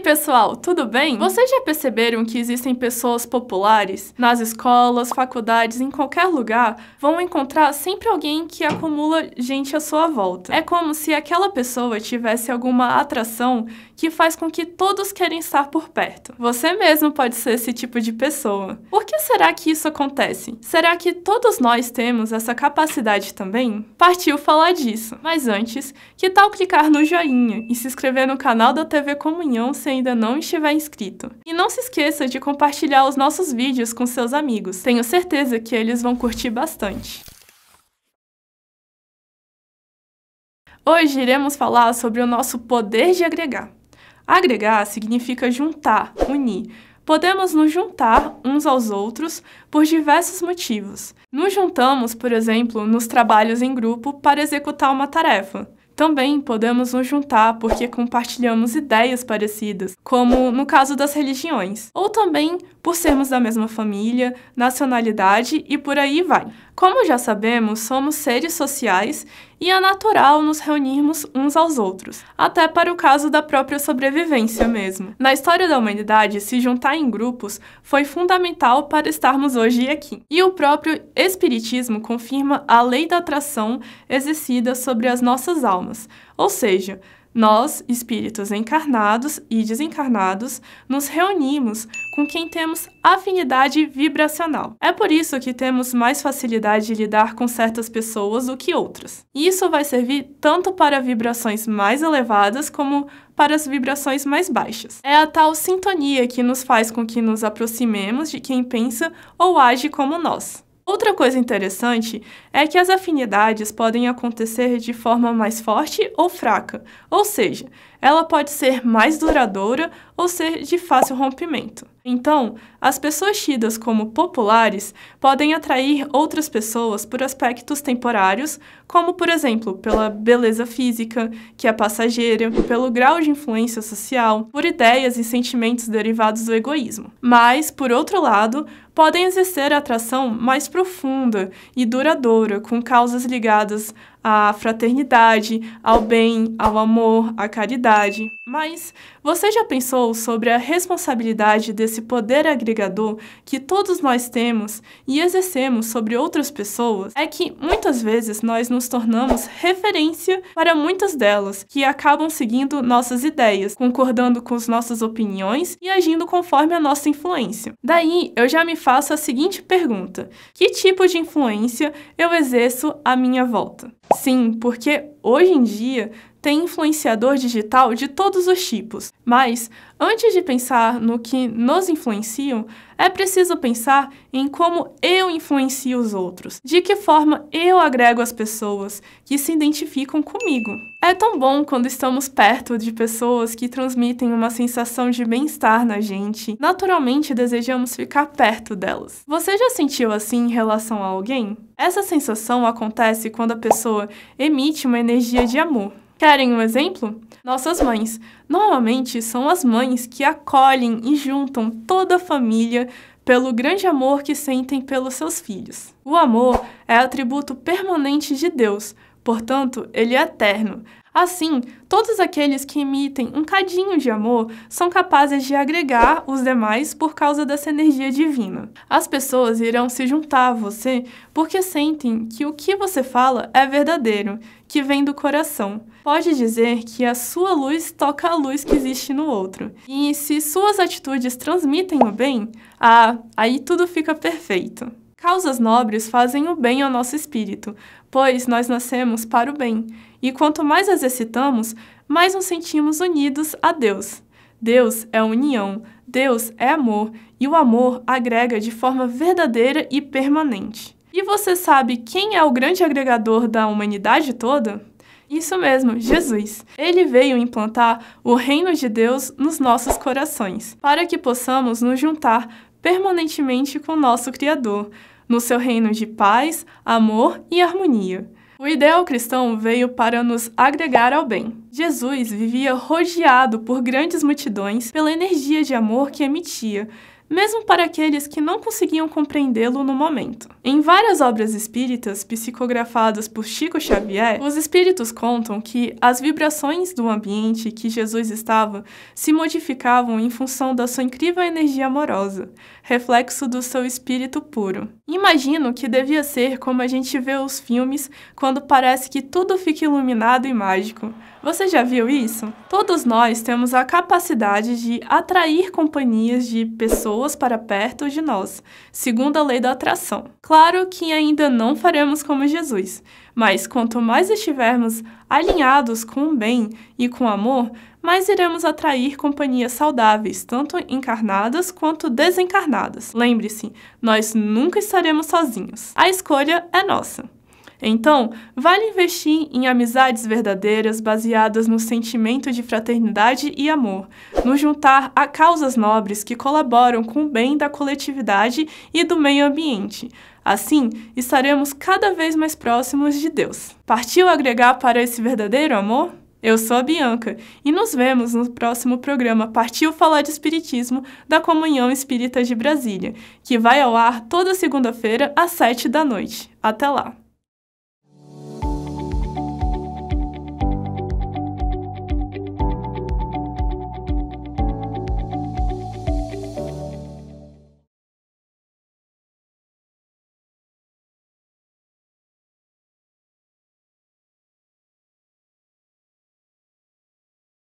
pessoal, tudo bem? Vocês já perceberam que existem pessoas populares? Nas escolas, faculdades, em qualquer lugar, vão encontrar sempre alguém que acumula gente à sua volta. É como se aquela pessoa tivesse alguma atração que faz com que todos querem estar por perto. Você mesmo pode ser esse tipo de pessoa. Por que será que isso acontece? Será que todos nós temos essa capacidade também? Partiu falar disso. Mas antes, que tal clicar no joinha e se inscrever no canal da TV Comunhão se você ainda não estiver inscrito. E não se esqueça de compartilhar os nossos vídeos com seus amigos, tenho certeza que eles vão curtir bastante. Hoje iremos falar sobre o nosso poder de agregar. Agregar significa juntar, unir. Podemos nos juntar uns aos outros por diversos motivos. Nos juntamos, por exemplo, nos trabalhos em grupo para executar uma tarefa. Também podemos nos juntar porque compartilhamos ideias parecidas, como no caso das religiões, ou também por sermos da mesma família, nacionalidade e por aí vai. Como já sabemos, somos seres sociais e é natural nos reunirmos uns aos outros, até para o caso da própria sobrevivência mesmo. Na história da humanidade, se juntar em grupos foi fundamental para estarmos hoje aqui. E o próprio Espiritismo confirma a lei da atração exercida sobre as nossas almas, ou seja, nós, espíritos encarnados e desencarnados, nos reunimos com quem temos afinidade vibracional. É por isso que temos mais facilidade de lidar com certas pessoas do que outras. Isso vai servir tanto para vibrações mais elevadas como para as vibrações mais baixas. É a tal sintonia que nos faz com que nos aproximemos de quem pensa ou age como nós. Outra coisa interessante é que as afinidades podem acontecer de forma mais forte ou fraca, ou seja, ela pode ser mais duradoura ou ser de fácil rompimento. Então, as pessoas tidas como populares podem atrair outras pessoas por aspectos temporários, como, por exemplo, pela beleza física, que é passageira, pelo grau de influência social, por ideias e sentimentos derivados do egoísmo. Mas, por outro lado, podem exercer atração mais profunda e duradoura, com causas ligadas à fraternidade, ao bem, ao amor, à caridade. Mas você já pensou sobre a responsabilidade desse poder agregador que todos nós temos e exercemos sobre outras pessoas? É que muitas vezes nós nos tornamos referência para muitas delas, que acabam seguindo nossas ideias, concordando com as nossas opiniões e agindo conforme a nossa influência. Daí eu já me faço a seguinte pergunta: que tipo de influência eu exerço à minha volta? Sim, porque hoje em dia tem influenciador digital de todos os tipos, mas antes de pensar no que nos influenciam, é preciso pensar em como eu influencio os outros, de que forma eu agrego as pessoas que se identificam comigo. É tão bom quando estamos perto de pessoas que transmitem uma sensação de bem-estar na gente, naturalmente desejamos ficar perto delas. Você já sentiu assim em relação a alguém? Essa sensação acontece quando a pessoa emite uma energia de amor. Querem um exemplo? Nossas mães. Normalmente são as mães que acolhem e juntam toda a família pelo grande amor que sentem pelos seus filhos. O amor é atributo permanente de Deus, Portanto, ele é eterno. Assim, todos aqueles que emitem um cadinho de amor são capazes de agregar os demais por causa dessa energia divina. As pessoas irão se juntar a você porque sentem que o que você fala é verdadeiro, que vem do coração. Pode dizer que a sua luz toca a luz que existe no outro. E se suas atitudes transmitem o bem, ah, aí tudo fica perfeito. Causas nobres fazem o bem ao nosso espírito, pois nós nascemos para o bem, e quanto mais exercitamos, mais nos sentimos unidos a Deus. Deus é união, Deus é amor, e o amor agrega de forma verdadeira e permanente. E você sabe quem é o grande agregador da humanidade toda? Isso mesmo, Jesus. Ele veio implantar o reino de Deus nos nossos corações, para que possamos nos juntar permanentemente com nosso Criador, no seu reino de paz, amor e harmonia. O ideal cristão veio para nos agregar ao bem. Jesus vivia rodeado por grandes multidões pela energia de amor que emitia, mesmo para aqueles que não conseguiam compreendê-lo no momento. Em várias obras espíritas psicografadas por Chico Xavier, os espíritos contam que as vibrações do ambiente que Jesus estava se modificavam em função da sua incrível energia amorosa, reflexo do seu espírito puro. Imagino que devia ser como a gente vê os filmes quando parece que tudo fica iluminado e mágico. Você já viu isso? Todos nós temos a capacidade de atrair companhias de pessoas para perto de nós, segundo a lei da atração. Claro que ainda não faremos como Jesus, mas quanto mais estivermos alinhados com o bem e com o amor, mais iremos atrair companhias saudáveis, tanto encarnadas quanto desencarnadas. Lembre-se, nós nunca estaremos sozinhos. A escolha é nossa. Então, vale investir em amizades verdadeiras baseadas no sentimento de fraternidade e amor, no juntar a causas nobres que colaboram com o bem da coletividade e do meio ambiente. Assim, estaremos cada vez mais próximos de Deus. Partiu agregar para esse verdadeiro amor? Eu sou a Bianca e nos vemos no próximo programa Partiu Falar de Espiritismo da Comunhão Espírita de Brasília, que vai ao ar toda segunda-feira às sete da noite. Até lá!